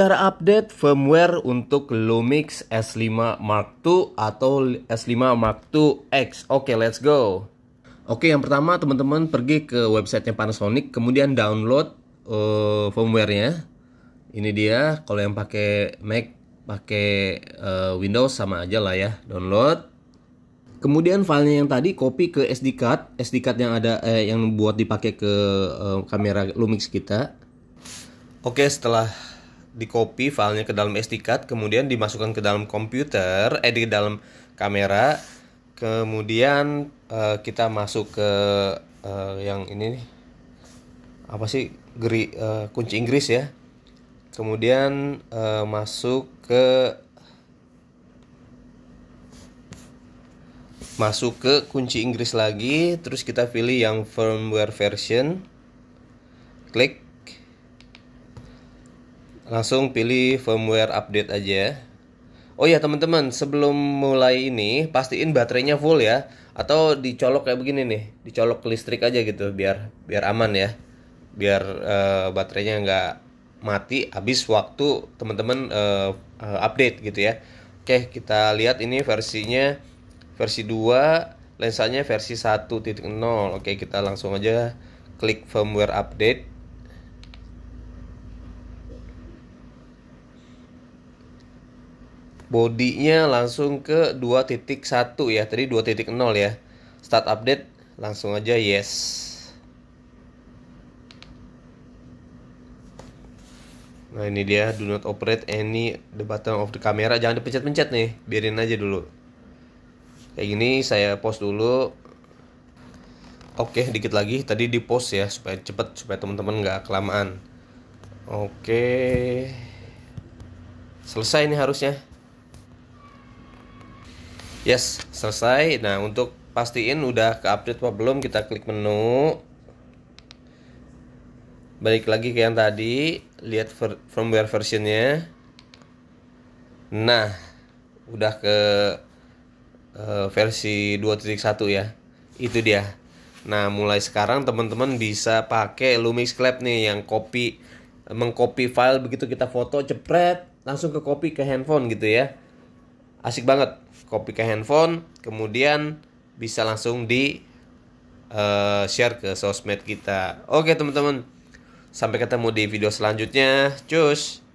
Cara update firmware untuk Lumix S5 Mark II atau S5 Mark II X. Oke, okay, let's go. Oke, okay, yang pertama teman-teman pergi ke websitenya Panasonic, kemudian download uh, firmware-nya. Ini dia, kalau yang pakai Mac, pakai uh, Windows sama aja lah ya, download. Kemudian filenya yang tadi copy ke SD card, SD card yang ada eh, yang buat dipakai ke uh, kamera Lumix kita. Oke, setelah di copy filenya ke dalam SD card kemudian dimasukkan ke dalam komputer eh di dalam kamera kemudian uh, kita masuk ke uh, yang ini nih apa sih geri, uh, kunci Inggris ya kemudian uh, masuk ke masuk ke kunci Inggris lagi terus kita pilih yang firmware version klik langsung pilih firmware update aja. Oh ya teman-teman, sebelum mulai ini pastiin baterainya full ya atau dicolok kayak begini nih, dicolok listrik aja gitu biar biar aman ya. Biar uh, baterainya nggak mati habis waktu teman-teman uh, update gitu ya. Oke, kita lihat ini versinya versi 2, lensanya versi 1.0. Oke, kita langsung aja klik firmware update. bodinya langsung ke 2.1 ya tadi 2.0 ya start update langsung aja yes Nah ini dia do not operate any the button of the camera jangan dipencet-pencet nih biarin aja dulu kayak gini saya post dulu oke dikit lagi tadi di post ya supaya cepet supaya teman-teman nggak kelamaan oke selesai ini harusnya Yes, selesai. Nah, untuk pastiin udah ke update apa belum, kita klik menu. Balik lagi ke yang tadi, lihat firmware versionnya. Nah, udah ke uh, versi 2.1 ya. Itu dia. Nah, mulai sekarang teman-teman bisa pakai Lumix Clap nih yang copy mengcopy file begitu kita foto jepret langsung ke copy ke handphone gitu ya asik banget copy ke handphone kemudian bisa langsung di uh, share ke sosmed kita oke teman-teman sampai ketemu di video selanjutnya cus